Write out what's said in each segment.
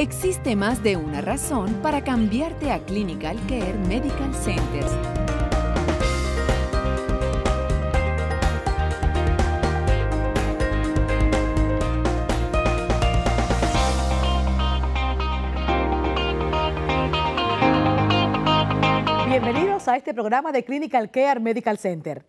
Existe más de una razón para cambiarte a Clinical Care Medical Centers. Bienvenidos a este programa de Clinical Care Medical Center.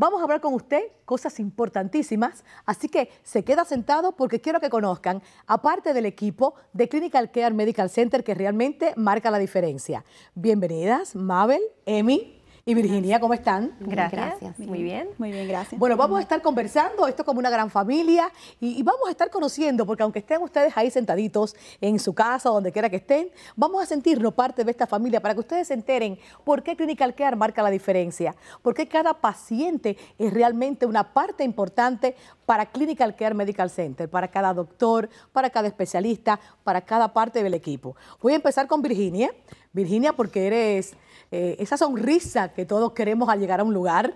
Vamos a hablar con usted cosas importantísimas, así que se queda sentado porque quiero que conozcan, aparte del equipo de Clinical Care Medical Center que realmente marca la diferencia. Bienvenidas, Mabel, Emi y Virginia, ¿cómo están? Gracias. Muy bien. Muy bien, gracias. Bueno, vamos a estar conversando, esto como una gran familia, y, vamos a estar conociendo, porque aunque estén ustedes ahí sentaditos en su casa o donde quiera que estén, vamos a sentirnos parte de esta familia para que ustedes se enteren por qué Clinical Care marca la diferencia, por qué cada paciente es realmente una parte importante para Clinical Care Medical Center, para cada doctor, para cada especialista, para cada parte del equipo. Voy a empezar con Virginia. Virginia, porque eres eh, esa sonrisa que todos queremos al llegar a un lugar.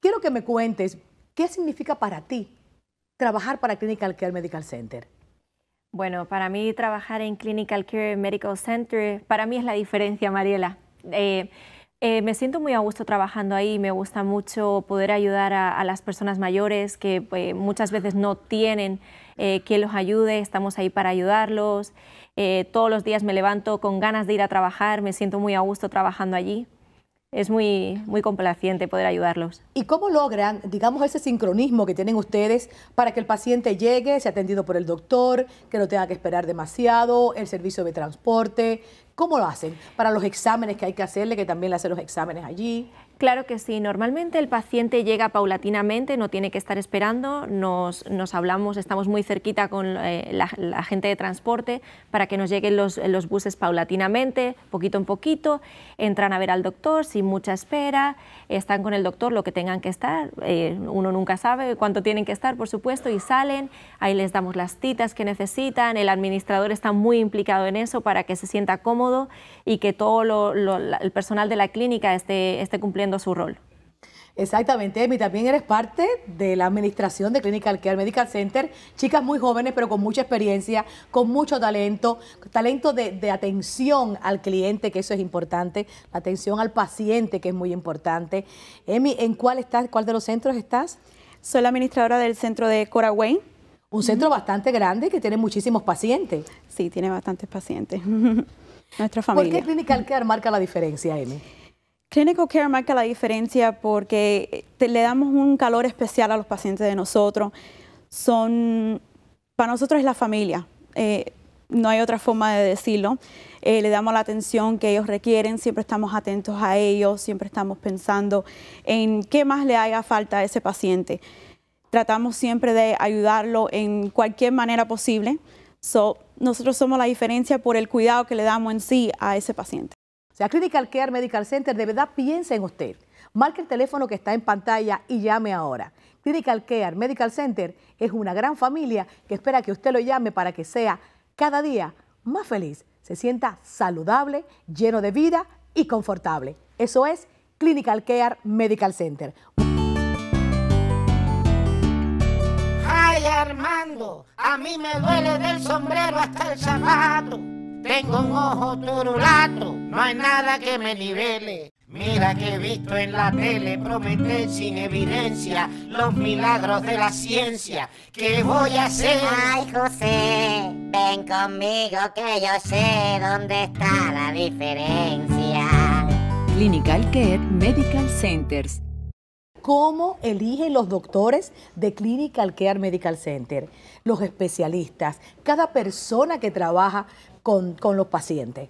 Quiero que me cuentes, ¿qué significa para ti trabajar para Clinical Care Medical Center? Bueno, para mí trabajar en Clinical Care Medical Center, para mí es la diferencia, Mariela. Eh, eh, me siento muy a gusto trabajando ahí, me gusta mucho poder ayudar a, las personas mayores que muchas veces no tienen eh, quien los ayude, estamos ahí para ayudarlos. Eh, todos los días me levanto con ganas de ir a trabajar, me siento muy a gusto trabajando allí. Es muy, muy complaciente poder ayudarlos. ¿Y cómo logran, digamos, ese sincronismo que tienen ustedes para que el paciente llegue, sea atendido por el doctor, que no tenga que esperar demasiado, el servicio de transporte? ¿Cómo lo hacen para los exámenes que hay que hacerle, que también le hacen los exámenes allí? Claro que sí, normalmente el paciente llega paulatinamente, no tiene que estar esperando, nos, hablamos, estamos muy cerquita con eh, la, gente de transporte para que nos lleguen los, buses paulatinamente, poquito en poquito, entran a ver al doctor sin mucha espera, están con el doctor lo que tengan que estar, eh, uno nunca sabe cuánto tienen que estar, por supuesto, y salen, ahí les damos las citas que necesitan, el administrador está muy implicado en eso para que se sienta cómodo y que todo el personal de la clínica esté, esté cumpliendo a su rol. Exactamente, Emi, también eres parte de la administración de Clinical Care Medical Center, chicas muy jóvenes pero con mucha experiencia, con mucho talento, talento de, atención al cliente, que eso es importante, la atención al paciente, que es muy importante. Emi, ¿en cuál estás, cuál de los centros estás? Soy la administradora del centro de Cora Un centro bastante grande que tiene muchísimos pacientes. Sí, tiene bastantes pacientes. Nuestra familia. ¿Por qué Clinical Care marca la diferencia, Emi? Clinical Care marca la diferencia porque le damos un calor especial a los pacientes de nosotros. Son, para nosotros es la familia, eh, no hay otra forma de decirlo. Eh, le damos la atención que ellos requieren, siempre estamos atentos a ellos, siempre estamos pensando en qué más le haga falta a ese paciente. Tratamos siempre de ayudarlo en cualquier manera posible. nosotros somos la diferencia por el cuidado que le damos en sí a ese paciente. O sea, Clinical Care Medical Center de verdad piensa en usted. Marque el teléfono que está en pantalla y llame ahora. Clinical Care Medical Center es una gran familia que espera que usted lo llame para que sea cada día más feliz, se sienta saludable, lleno de vida y confortable. Eso es Clinical Care Medical Center. Ay, Armando, a mí me duele del sombrero hasta el zapato. Tengo un ojo turulato, no hay nada que me nivele. Mira que he visto en la tele prometer sin evidencia los milagros de la ciencia. ¿Qué voy a hacer? Ay, José, ven conmigo que yo sé dónde está la diferencia. Clinical Care Medical Centers. ¿Cómo eligen los doctores de Clinical Care Medical Center? Los especialistas, cada persona que trabaja con, los pacientes?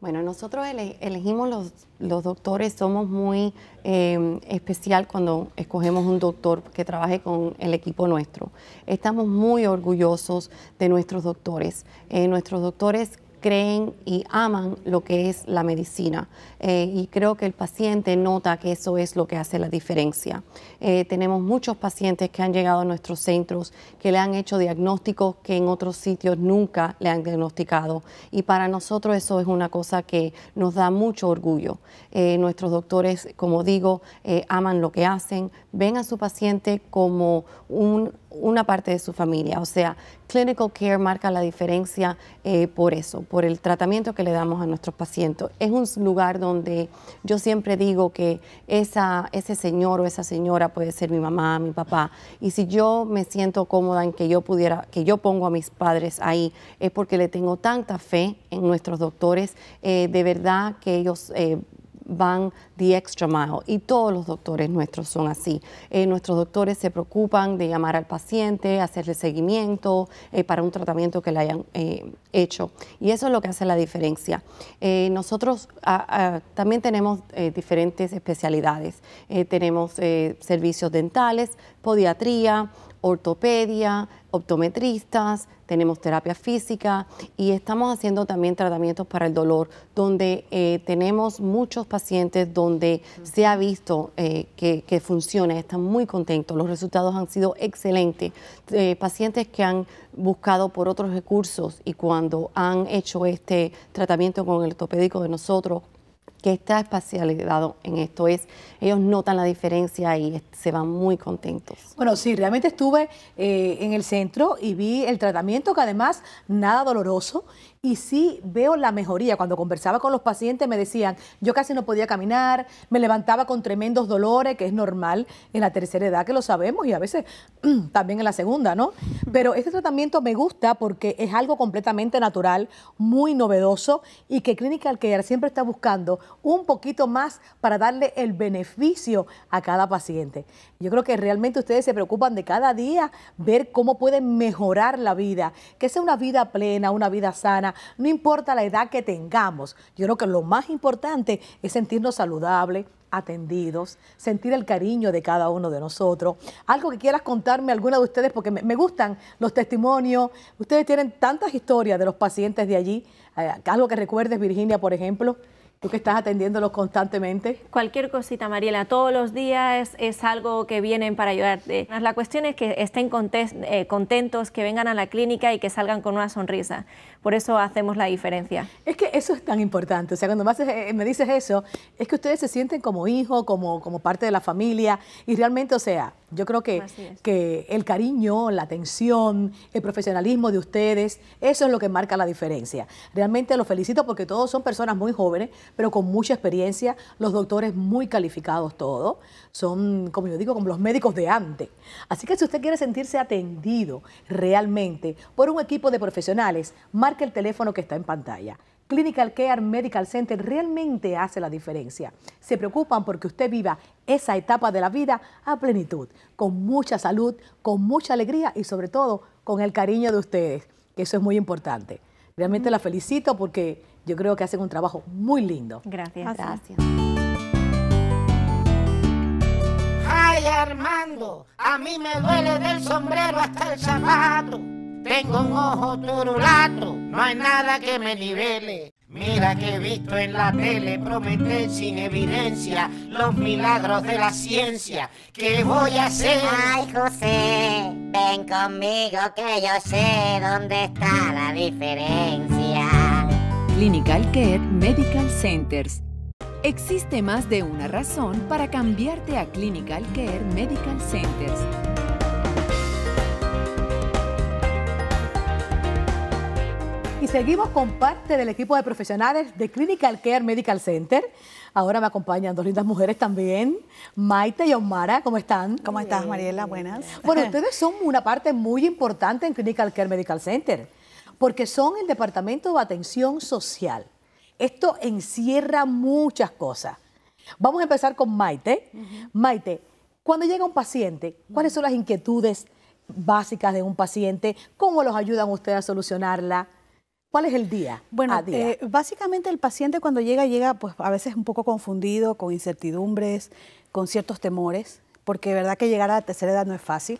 Bueno, nosotros elegimos los, doctores, somos muy eh, especial cuando escogemos un doctor que trabaje con el equipo nuestro. Estamos muy orgullosos de nuestros doctores. Eh, nuestros doctores creen y aman lo que es la medicina. Eh, y creo que el paciente nota que eso es lo que hace la diferencia. Eh, tenemos muchos pacientes que han llegado a nuestros centros, que le han hecho diagnósticos que en otros sitios nunca le han diagnosticado. Y para nosotros eso es una cosa que nos da mucho orgullo. Eh, nuestros doctores, como digo, aman lo que hacen, ven a su paciente como un una parte de su familia. O sea, clinical care marca la diferencia eh, por eso, por el tratamiento que le damos a nuestros pacientes. Es un lugar donde yo siempre digo que esa, ese señor o esa señora puede ser mi mamá, mi papá. Y si yo me siento cómoda en que yo pudiera, que yo pongo a mis padres ahí, es porque le tengo tanta fe en nuestros doctores, eh, de verdad que ellos... Eh, van the extra mile y todos los doctores nuestros son así. Eh, nuestros doctores se preocupan de llamar al paciente, hacerle seguimiento eh, para un tratamiento que le hayan eh, hecho y eso es lo que hace la diferencia. nosotros también tenemos diferentes especialidades, tenemos servicios dentales, podiatría, ortopedia, optometristas, tenemos terapia física y estamos haciendo también tratamientos para el dolor, donde eh, tenemos muchos pacientes donde se ha visto eh, que, funciona, están muy contentos, los resultados han sido excelentes. Eh, pacientes que han buscado por otros recursos y cuando han hecho este tratamiento con el ortopédico de nosotros, que está espacializado en esto. Es, ellos notan la diferencia y se van muy contentos. Bueno, sí, realmente estuve eh, en el centro y vi el tratamiento que además nada doloroso y sí veo la mejoría. Cuando conversaba con los pacientes me decían, yo casi no podía caminar, me levantaba con tremendos dolores, que es normal en la tercera edad, que lo sabemos, y a veces también en la segunda, ¿no? Pero este tratamiento me gusta porque es algo completamente natural, muy novedoso, y que Clínica Care siempre está buscando un poquito más para darle el beneficio a cada paciente. Yo creo que realmente ustedes se preocupan de cada día, ver cómo pueden mejorar la vida, que sea una vida plena, una vida sana, no importa la edad que tengamos. Yo creo que lo más importante es sentirnos saludables, atendidos, sentir el cariño de cada uno de nosotros. Algo que quieras contarme alguna de ustedes, porque me, gustan los testimonios. Ustedes tienen tantas historias de los pacientes de allí. Eh, algo que recuerdes, Virginia, por ejemplo. Tú que estás atendiéndolos constantemente. Cualquier cosita, Mariela, todos los días es algo que vienen para ayudarte. La cuestión es que estén eh, contentos, que vengan a la clínica y que salgan con una sonrisa. Por eso hacemos la diferencia. Es que eso es tan importante. O sea, cuando me, eh, me dices eso, es que ustedes se sienten como hijo, como, como parte de la familia. Y realmente, o sea, yo creo que, que el cariño, la atención, el profesionalismo de ustedes, eso es lo que marca la diferencia. Realmente los felicito porque todos son personas muy jóvenes, pero con mucha experiencia, los doctores muy calificados todos, son, como yo digo, como los médicos de antes. Así que si usted quiere sentirse atendido realmente por un equipo de profesionales, que el teléfono que está en pantalla. Clinical Care Medical Center realmente hace la diferencia. Se preocupan porque usted viva esa etapa de la vida a plenitud, con mucha salud, con mucha alegría y sobre todo con el cariño de ustedes, que eso es muy importante. Realmente la felicito porque yo creo que hacen un trabajo muy lindo. Gracias. Gracias. Ay, Armando, a mí me duele del sombrero hasta el zapato. Tengo un ojo turulato, no hay nada que me nivele. Mira que he visto en la tele prometer sin evidencia los milagros de la ciencia. ¿Qué voy a hacer? Ay, José, ven conmigo que yo sé dónde está la diferencia. Clinical Care Medical Centers. Existe más de una razón para cambiarte a Clinical Care Medical Centers. Y seguimos con parte del equipo de profesionales de Clinical Care Medical Center. Ahora me acompañan dos lindas mujeres también, Maite y Omara. ¿Cómo están? ¿Cómo estás, Mariela? Buenas. Bueno, ustedes son una parte muy importante en Clinical Care Medical Center, porque son el departamento de atención social. Esto encierra muchas cosas. Vamos a empezar con Maite. Maite, cuando llega un paciente, ¿cuáles son las inquietudes básicas de un paciente? ¿Cómo los ayudan ustedes a solucionarla? ¿Cuál es el día? Bueno, ah, eh, básicamente el paciente cuando llega, llega pues a veces un poco confundido, con incertidumbres, con ciertos temores, porque verdad que llegar a la tercera edad no es fácil.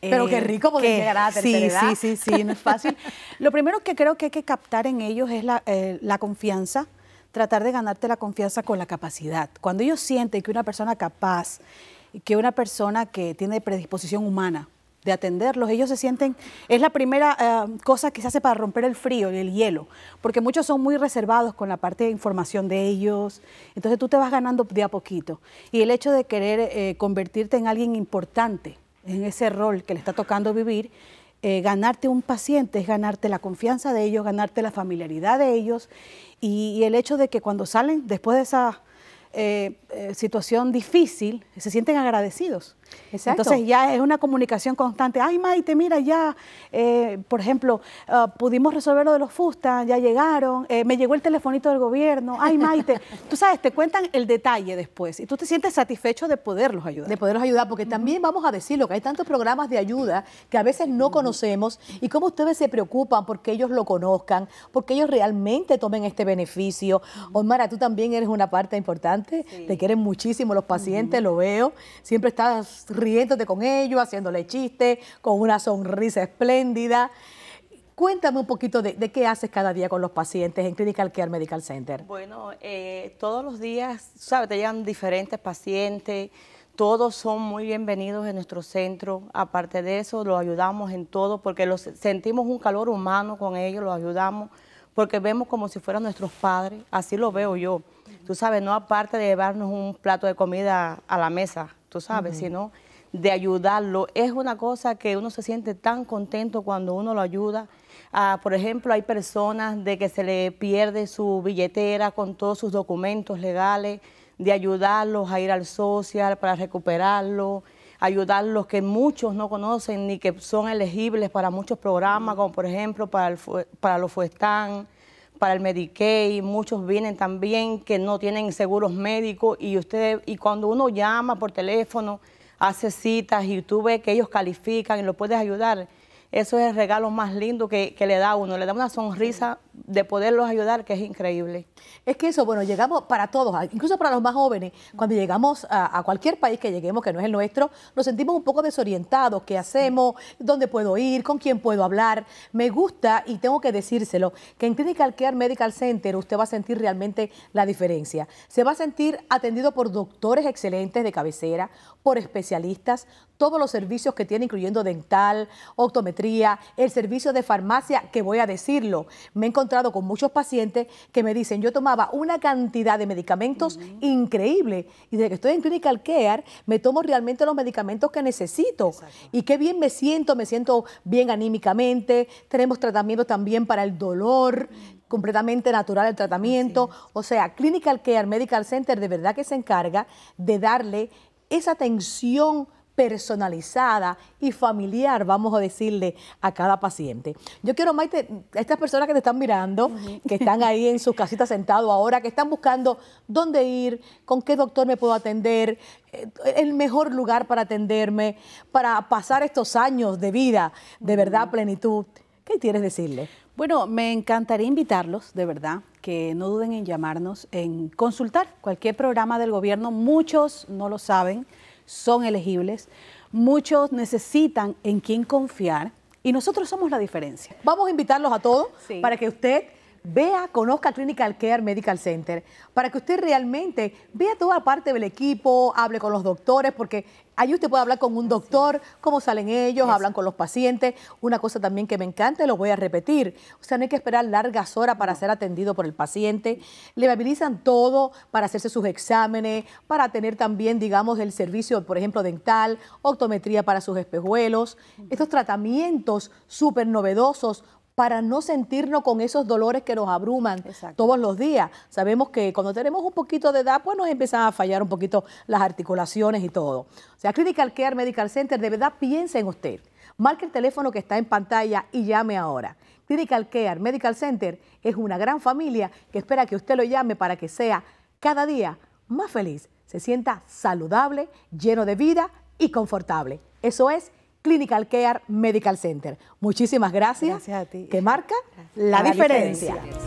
Pero qué eh, rico poder llegar a la tercera edad. Sí, sí, sí, no es fácil. Lo primero que creo que hay que captar en ellos es la, eh, la confianza, tratar de ganarte la confianza con la capacidad. Cuando ellos sienten que una persona capaz, que una persona que tiene predisposición humana, de atenderlos. Ellos se sienten, es la primera eh, cosa que se hace para romper el frío y el hielo, porque muchos son muy reservados con la parte de información de ellos, entonces tú te vas ganando de a poquito. Y el hecho de querer eh, convertirte en alguien importante en ese rol que le está tocando vivir, eh, ganarte un paciente es ganarte la confianza de ellos, ganarte la familiaridad de ellos y, el hecho de que cuando salen después de esa situación difícil se sienten agradecidos entonces ya es una comunicación constante. Ay, Maite, mira, ya, eh, por ejemplo, ah, pudimos resolver lo de los fustas, ya llegaron, eh, me llegó el telefonito del gobierno. Ay, Maite, tú sabes, te cuentan el detalle después y tú te sientes satisfecho de poderlos ayudar. De poderlos ayudar, porque también vamos a decirlo, que hay tantos programas de ayuda que a veces no conocemos y cómo ustedes se preocupan porque ellos lo conozcan, porque ellos realmente tomen este beneficio. Osmara, tú también eres una parte importante, te quieren muchísimo los pacientes, lo veo, siempre estás riéndote con ellos, haciéndole chistes, con una sonrisa espléndida. Cuéntame un poquito de, qué haces cada día con los pacientes en Clinical Care Medical Center. Bueno, eh, todos los días, sabes, te llegan diferentes pacientes, todos son muy bienvenidos en nuestro centro. Aparte de eso, los ayudamos en todo porque los, sentimos un calor humano con ellos, los ayudamos porque vemos como si fueran nuestros padres, así lo veo yo. Tú sabes, no aparte de llevarnos un plato de comida a la mesa, sino de ayudarlo. Es una cosa que uno se siente tan contento cuando uno lo ayuda. Ah, por ejemplo, hay personas de que se le pierde su billetera con todos sus documentos legales, de ayudarlos a ir al social para recuperarlo, ayudarlos que muchos no conocen ni que son elegibles para muchos programas, como por ejemplo para, el, para los Fuestán, para el Medicaid, muchos vienen también que no tienen seguros médicos y usted y cuando uno llama por teléfono, hace citas y tú ves que ellos califican y lo puedes ayudar, eso es el regalo más lindo que, que le da uno, le da una sonrisa de poderlos ayudar, que es increíble. Es que eso, bueno, llegamos para todos, incluso para los más jóvenes, cuando llegamos a, cualquier país que lleguemos, que no es el nuestro, nos sentimos un poco desorientados, qué hacemos, dónde puedo ir, con quién puedo hablar. Me gusta, y tengo que decírselo, que en Clinical Care Medical Center usted va a sentir realmente la diferencia. Se va a sentir atendido por doctores excelentes de cabecera, por especialistas, todos los servicios que tiene, incluyendo dental, optometría, el servicio de farmacia, que voy a decirlo, me encontrado con muchos pacientes que me dicen, yo tomaba una cantidad de medicamentos increíble y desde que estoy en Clinical Care me tomo realmente los medicamentos que necesito. Y qué bien me siento, me siento bien anímicamente, tenemos tratamiento también para el dolor, completamente natural el tratamiento. O sea, Clinical Care Medical Center de verdad que se encarga de darle esa atención personalizada y familiar, vamos a decirle, a cada paciente. Yo quiero, Maite, a estas personas que te están mirando, que están ahí en sus casitas sentado ahora, que están buscando dónde ir, con qué doctor me puedo atender, eh, el mejor lugar para atenderme, para pasar estos años de vida, de verdad, plenitud. ¿Qué quieres decirle? Bueno, me encantaría invitarlos, de verdad, que no duden en llamarnos, en consultar cualquier programa del gobierno. Muchos no lo saben son elegibles, muchos necesitan en quién confiar y nosotros somos la diferencia. Vamos a invitarlos a todos para que usted Vea, conozca Clinical Care Medical Center para que usted realmente vea toda parte del equipo, hable con los doctores, porque ahí usted puede hablar con un doctor, cómo salen ellos, hablan con los pacientes. Una cosa también que me encanta, lo voy a repetir, o sea, no hay que esperar largas horas para ser atendido por el paciente. Le habilitan todo para hacerse sus exámenes, para tener también, digamos, el servicio, por ejemplo, dental, optometría para sus espejuelos. Estos tratamientos súper novedosos para no sentirnos con esos dolores que nos abruman todos los días. Sabemos que cuando tenemos un poquito de edad, pues nos empiezan a fallar un poquito las articulaciones y todo. O sea, Critical Care Medical Center, de verdad piensa en usted. Marque el teléfono que está en pantalla y llame ahora. Critical Care Medical Center es una gran familia que espera que usted lo llame para que sea cada día más feliz, se sienta saludable, lleno de vida y confortable. Eso es Clinical Care Medical Center. Muchísimas gracias. Gracias a ti. Que marca la, diferencia.